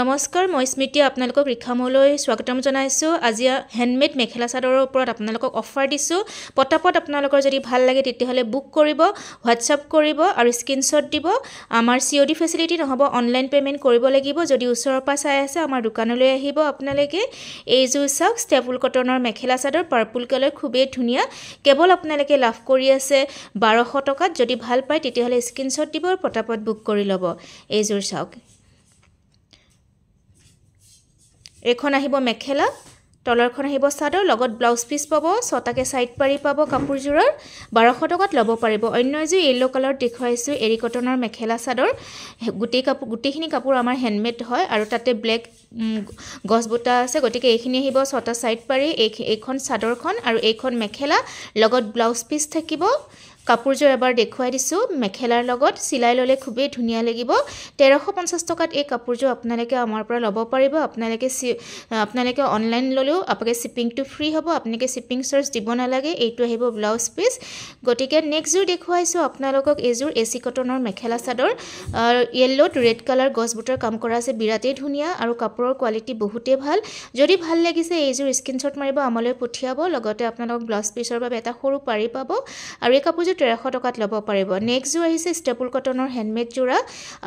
নমস্কাৰ মই স্মৃতি আপোনালোকক ৰিক্ষামলৈ স্বাগতম জনাইছোঁ আজি হেণ্ডমেড মেখেলা চাদৰৰ ওপৰত আপোনালোকক অফাৰ দিছোঁ পটাপট আপোনালোকৰ যদি ভাল লাগে তেতিয়াহ'লে বুক কৰিব হোৱাটছআপ কৰিব আৰু স্ক্ৰীণশ্বট দিব আমাৰ চি অ' ডি ফেচিলিটি নহ'ব অনলাইন পে'মেণ্ট কৰিব লাগিব যদি ওচৰৰ পৰা চাই আছে আমাৰ দোকানলৈ আহিব আপোনালোকে এইযোৰ চাওক ষ্টেপুল কটনৰ মেখেলা চাদৰ পাৰ্পুল কালাৰ খুবেই ধুনীয়া কেৱল আপোনালোকে লাভ কৰি আছে বাৰশ টকাত যদি ভাল পায় তেতিয়াহ'লে স্ক্ৰীণশ্বট দিব আৰু পটাপট বুক কৰি ল'ব এইযোৰ চাওক এইখন আহিব মেখেলা তলৰখন আহিব চাদৰ লগত ব্লাউজ পিচ পাব ছটাকৈ চাইড পাৰি পাব কাপোৰযোৰৰ বাৰশ টকাত ল'ব পাৰিব অন্য এযোৰ য়েল্ল' কালাৰত দেখুৱাইছোঁ এৰী কটনৰ মেখেলা চাদৰ গোটেই কাপোৰ গোটেইখিনি কাপোৰ আমাৰ হেণ্ডমেড হয় আৰু তাতে ব্লেক গছ বুটা আছে গতিকে এইখিনি আহিব ছটা চাইড পাৰি এই এইখন চাদৰখন আৰু এইখন মেখেলা লগত ব্লাউজ পিচ থাকিব কাপোৰযোৰ এবাৰ দেখুৱাই দিছোঁ মেখেলাৰ লগত চিলাই ল'লে খুবেই ধুনীয়া লাগিব তেৰশ পঞ্চাছ টকাত এই কাপোৰযোৰ আপোনালোকে আমাৰ পৰা ল'ব পাৰিব আপোনালোকে চি আপোনালোকে অনলাইন ল'লেও আপোনালোকে শ্বিপিংটো ফ্ৰী হ'ব আপোনালোকে শ্বিপিং চাৰ্জ দিব নালাগে এইটো আহিব ব্লাউজ পিচ গতিকে নেক্সটযোৰ দেখুৱাইছোঁ আপোনালোকক এইযোৰ এ চি কটনৰ মেখেলা চাদৰ য়েল্ল'ত ৰেড কালাৰ গছ গছবোটৰ কাম কৰা আছে বিৰাটেই ধুনীয়া আৰু কাপোৰৰ কোৱালিটি বহুতেই ভাল যদি ভাল লাগিছে এইযোৰ স্ক্ৰীণশ্বট মাৰিব আমালৈ পঠিয়াব লগতে আপোনালোকক ব্লাউজ পিচৰ বাবে এটা সৰু পাৰি পাব আৰু এই কাপোৰযোৰ এইযোৰ তেৰশ টকাত ল'ব পাৰিব নেক্সটযোৰ আহিছে ষ্টেপুল কটনৰ হেণ্ডমেড যোৰা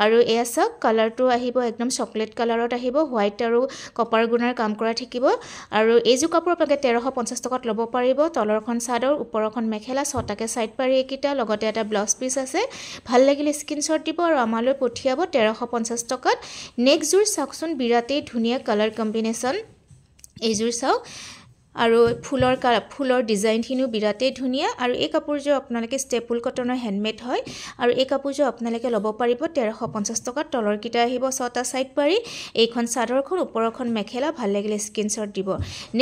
আৰু এয়া চাওক কালাৰটো আহিব একদম চকলেট কালাৰত আহিব হোৱাইট আৰু কপাৰ গুণাৰ কাম কৰা থাকিব আৰু এইযোৰ কাপোৰ আপোনালোকে তেৰশ পঞ্চাছ টকাত ল'ব পাৰিব তলৰখন চাদৰ ওপৰৰখন মেখেলা ছটাকৈ ছাইড পাৰি এইকেইটা লগতে এটা ব্লাউজ পিচ আছে ভাল লাগিলে শ্বট দিব আৰু আমালৈ পঠিয়াব তেৰশ পঞ্চাছ টকাত নেক্সটযোৰ চাওকচোন বিৰাটেই ধুনীয়া কালাৰ কম্বিনেশ্যন এইযোৰ চাওক আৰু ফুলৰ কা ফুলৰ ডিজাইনখিনিও বিৰাটেই ধুনীয়া আৰু এই কাপোৰযোৰ আপোনালোকে ষ্টেপুল কটনৰ হেণ্ডমেড হয় আৰু এই কাপোৰযোৰ আপোনালোকে ল'ব পাৰিব তেৰশ পঞ্চাছ টকাত তলৰকেইটা আহিব ছটা ছাইড পাৰি এইখন চাদৰখন ওপৰৰখন মেখেলা ভাল লাগিলে স্কিনশ্বট দিব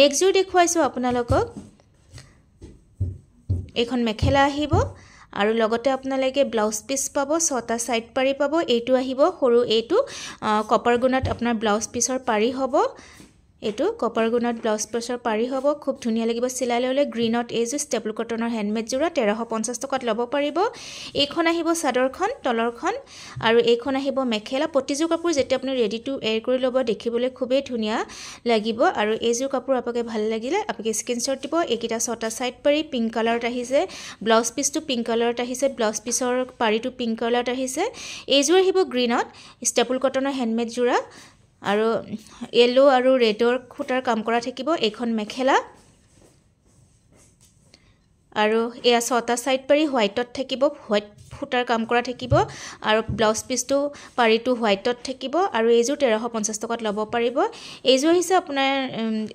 নেক্সটযোৰ দেখুৱাইছোঁ আপোনালোকক এইখন মেখেলা আহিব আৰু লগতে আপোনালোকে ব্লাউজ পিচ পাব ছটা চাইড পাৰি পাব এইটো আহিব সৰু এইটো কপাৰ গুণাত আপোনাৰ ব্লাউজ পিচৰ পাৰি হ'ব এইটো কপাৰ গুণত ব্লাউজ পিছৰ পাৰি হ'ব খুব ধুনীয়া লাগিব চিলাই ল'লে গ্ৰীণত এইযোৰ ষ্টেপল কটনৰ হেণ্ডমেড যোৰা তেৰশ পঞ্চাছ টকাত ল'ব পাৰিব এইখন আহিব চাদৰখন তলৰখন আৰু এইখন আহিব মেখেলা প্ৰতিযোৰ কাপোৰ যেতিয়া আপুনি ৰেডি টু এয়াৰ কৰি ল'ব দেখিবলৈ খুবেই ধুনীয়া লাগিব আৰু এইযোৰ কাপোৰ আপোনাক ভাল লাগিলে আপুনি স্ক্ৰীণশ্বট দিব এইকেইটা ছটা ছাইড পাৰি পিংক কালাৰত আহিছে ব্লাউজ পিচটো পিংক কালাৰত আহিছে ব্লাউজ পিচৰ পাৰিটো পিংক কালাৰত আহিছে এইযোৰ আহিব গ্ৰীণত ষ্টেপল কটনৰ হেণ্ডমেড যোৰা আৰু য়েল্ল' আৰু ৰেডৰ সূতাৰ কাম কৰা থাকিব এইখন মেখেলা আৰু এয়া ছটা ছাইড পাৰি হোৱাইটত থাকিব হোৱাইট সূতাৰ কাম কৰা থাকিব আৰু ব্লাউজ পিচটো পাৰিটো হোৱাইটত থাকিব আৰু এইযোৰ তেৰশ পঞ্চাছ টকাত ল'ব পাৰিব এইযোৰ আহিছে আপোনাৰ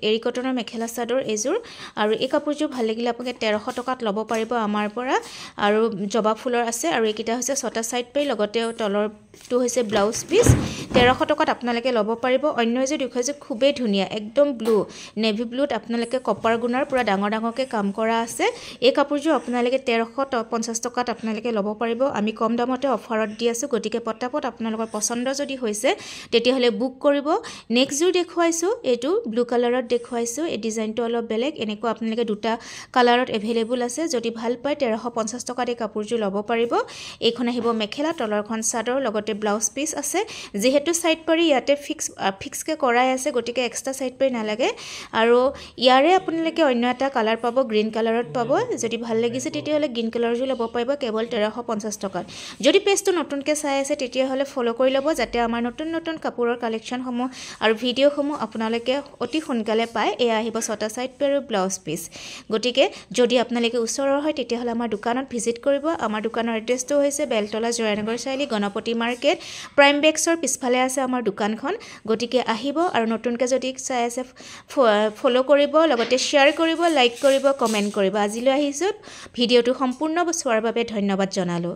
এৰী কটনৰ মেখেলা চাদৰ এইযোৰ আৰু এই কাপোৰযোৰ ভাল লাগিলে আপোনালোকে তেৰশ টকাত ল'ব পাৰিব আমাৰ পৰা আৰু জবা ফুলৰ আছে আৰু এইকেইটা হৈছে ছটা ছাইড পাৰি লগতে তলৰটো হৈছে ব্লাউজ পিচ তেৰশ টকাত আপোনালোকে ল'ব পাৰিব অন্য এযোৰ দুখাযোৰ খুবেই ধুনীয়া একদম ব্লু নেভি ব্লুত আপোনালোকে কপাৰ গুণাৰ পূৰা ডাঙৰ ডাঙৰকৈ কাম কৰা আছে এই কাপোৰযোৰ আপোনালোকে তেৰশ পঞ্চাছ টকাত আপোনালোকে ল'ব পাৰিব আমি কম দামতে অফাৰত দি আছোঁ গতিকে পটাপট আপোনালোকৰ পচন্দ যদি হৈছে তেতিয়াহ'লে বুক কৰিব নেক্সটযোৰ দেখুৱাইছোঁ এইটো ব্লু কালাৰত দেখুৱাইছোঁ এই ডিজাইনটো অলপ বেলেগ এনেকুৱা আপোনালোকে দুটা কালাৰত এভেইলেবল আছে যদি ভাল পায় তেৰশ পঞ্চাছ টকাত এই কাপোৰযোৰ ল'ব পাৰিব এইখন আহিব মেখেলা তলৰখন চাদৰ লগতে ব্লাউজ পিচ আছে যিহেতু ছাইড পাৰি ইয়াতে ফিক্স ফিক্সকৈ কৰাই আছে গতিকে এক্সট্ৰা ছাইড পাৰি নালাগে আৰু ইয়াৰে আপোনালোকে অন্য এটা কালাৰ পাব গ্ৰীণ কালাৰত পাব যদি ভাল লাগিছে তেতিয়াহ'লে গ্ৰীণ কালাৰযোৰ ল'ব পাৰিব কেৱল তেৰশ পঞ্চাছ টকাত যদি পেজটো নতুনকৈ চাই আছে তেতিয়াহ'লে ফ'ল' কৰি ল'ব যাতে আমাৰ নতুন নতুন কাপোৰৰ কালেকশ্যনসমূহ আৰু ভিডিঅ'সমূহ আপোনালোকে অতি সোনকালে পায় এয়া আহিব ছটা ছাইড পে ব্লাউজ পিচ গতিকে যদি আপোনালোকে ওচৰৰ হয় তেতিয়াহ'লে আমাৰ দোকানত ভিজিট কৰিব আমাৰ দোকানৰ এড্ৰেছটো হৈছে বেলতলা জয়ানগৰ চাৰিআলি গণপতি মাৰ্কেট প্ৰাইম বেক্সৰ পিছফালে আছে আমাৰ দোকানখন গতিকে আহিব আৰু নতুনকৈ যদি চাই আছে ফ'ল' কৰিব লগতে শ্বেয়াৰ কৰিব লাইক কৰিব কমেণ্ট কৰিব আজিলৈ আহি আহিছোঁ ভিডিঅ'টো সম্পূৰ্ণ চোৱাৰ বাবে ধন্যবাদ জনালোঁ